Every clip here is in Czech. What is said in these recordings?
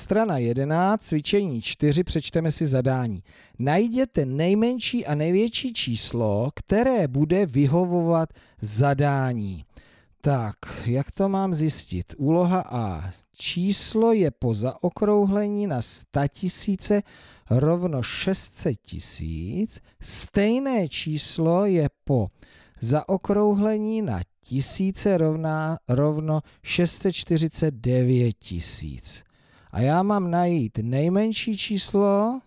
Strana 11, cvičení 4, přečteme si zadání. Najděte nejmenší a největší číslo, které bude vyhovovat zadání. Tak, jak to mám zjistit? Úloha A. Číslo je po zaokrouhlení na 100 tisíce rovno 600 tisíc. Stejné číslo je po zaokrouhlení na tisíce rovná, rovno 649 tisíc. A já mám najít nejmenší číslo,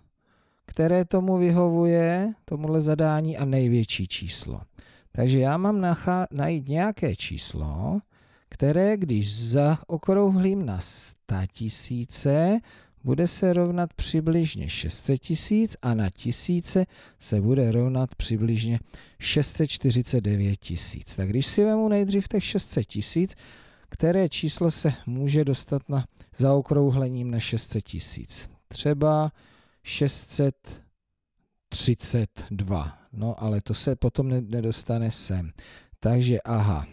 které tomu vyhovuje, tomuhle zadání, a největší číslo. Takže já mám najít nějaké číslo, které, když zaokrouhlím na 100 tisíce, bude se rovnat přibližně 600 tisíc a na tisíce se bude rovnat přibližně 649 tisíc. Tak když si vemu nejdřív těch 600 tisíc, které číslo se může dostat na zaokrouhlením na 600 tisíc. Třeba 632. No ale to se potom nedostane sem. Takže aha.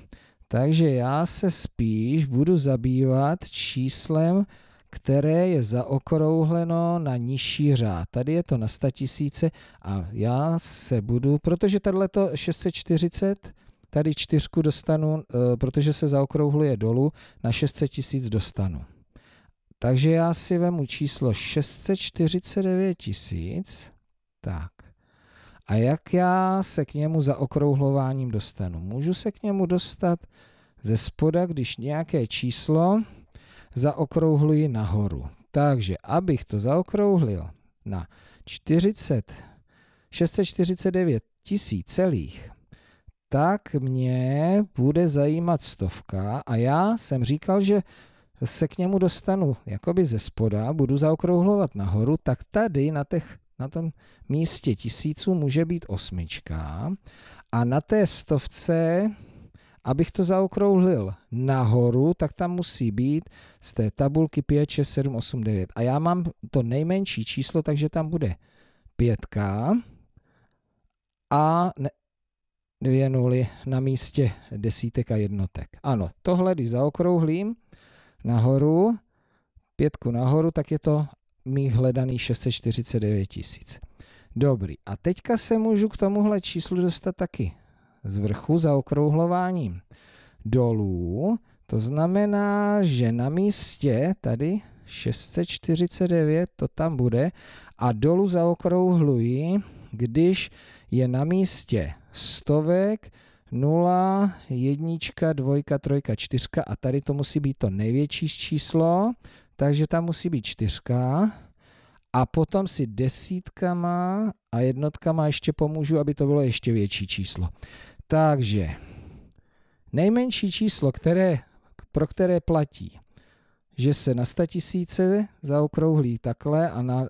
Takže já se spíš budu zabývat číslem, které je zaokrouhleno na nižší řád. Tady je to na 100 tisíce a já se budu, protože tahle to 640 tady čtyřku dostanu, eh, protože se zaokrouhluje dolů, na 600 tisíc dostanu. Takže já si vemu číslo 649 tisíc, tak. A jak já se k němu zaokrouhlováním dostanu? Můžu se k němu dostat ze spoda, když nějaké číslo zaokrouhluji nahoru. Takže abych to zaokrouhlil na 40, 649 tisíc celých, tak mě bude zajímat stovka a já jsem říkal, že se k němu dostanu jakoby ze spoda, budu zaokrouhlovat nahoru, tak tady na, těch, na tom místě tisíců může být osmička a na té stovce, abych to zaokrouhlil nahoru, tak tam musí být z té tabulky 5, 6, 7, 8, 9. A já mám to nejmenší číslo, takže tam bude pětka a ne, dvě nuly na místě desítek a jednotek. Ano, tohle, když zaokrouhlím nahoru, pětku nahoru, tak je to mých hledaných 649 tisíc. Dobrý, a teďka se můžu k tomuhle číslu dostat taky z vrchu zaokrouhlováním dolů. To znamená, že na místě tady 649, to tam bude, a dolů zaokrouhluji, když je na místě stovek, nula jednička dvojka, trojka čtyřka a tady to musí být to největší číslo, takže tam musí být čtyřka a potom si desítkama a jednotkama ještě pomůžu, aby to bylo ještě větší číslo. Takže nejmenší číslo, které, pro které platí, že se na 100 tisíce zaokrouhlí takhle a na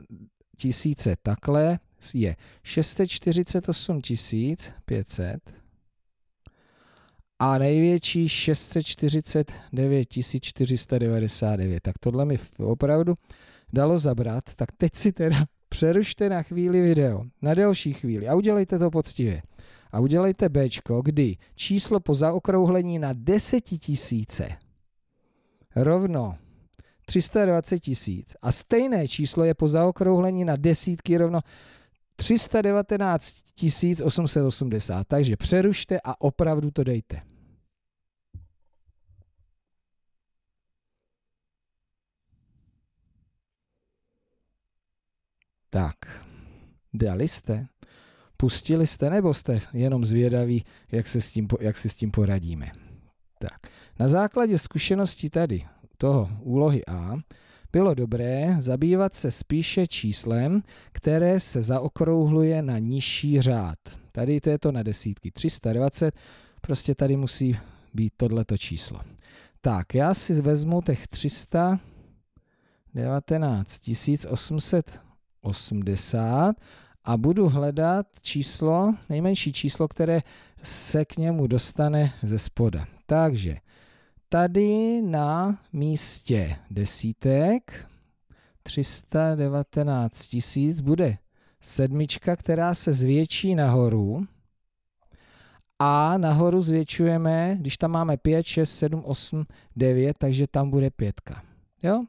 tisíce takhle, je 648 500 a největší 649 499. Tak tohle mi opravdu dalo zabrat, tak teď si teda přerušte na chvíli video, na delší chvíli a udělejte to poctivě. A udělejte B, kdy číslo po zaokrouhlení na 10 000 rovno 320 000 a stejné číslo je po zaokrouhlení na desítky rovno 319 880. Takže přerušte a opravdu to dejte. Tak, dali jste? Pustili jste nebo jste jenom zvědaví, jak, se s tím, jak si s tím poradíme? Tak, na základě zkušeností tady toho úlohy A bylo dobré zabývat se spíše číslem, které se zaokrouhluje na nižší řád. Tady to je to na desítky, 320, prostě tady musí být tohleto číslo. Tak, já si vezmu těch 319 880 a budu hledat číslo, nejmenší číslo, které se k němu dostane ze spoda. Takže tady na místě desítek 319 tisíc bude sedmička, která se zvětší nahoru. A nahoru zvětšujeme, když tam máme 5, 6, 7, 8, 9, takže tam bude pětka. Jo?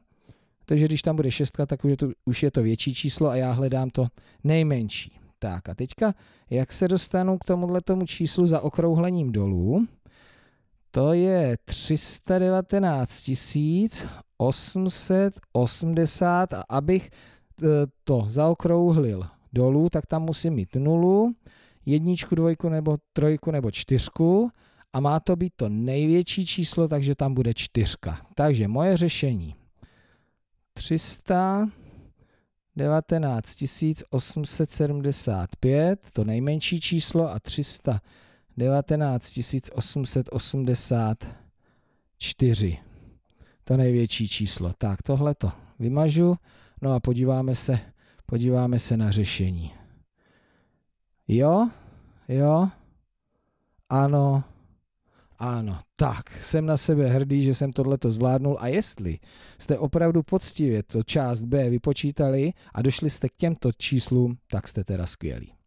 Takže když tam bude šestka, tak už je, to, už je to větší číslo a já hledám to nejmenší. Tak a teďka, jak se dostanu k tomuhle tomu číslu za okrouhlením dolů? to je 319 880 a abych e, to zaokrouhlil dolů, tak tam musím mít nulu, jedničku, dvojku nebo trojku nebo čtyřku a má to být to největší číslo, takže tam bude čtyřka. Takže moje řešení 300 19 875, to nejmenší číslo a 300 19 884. To největší číslo. Tak, tohle to vymažu. No a podíváme se, podíváme se na řešení. Jo, jo, ano, ano, tak, jsem na sebe hrdý, že jsem tohle to zvládnul a jestli jste opravdu poctivě to část B vypočítali a došli jste k těmto číslům, tak jste teda skvělí.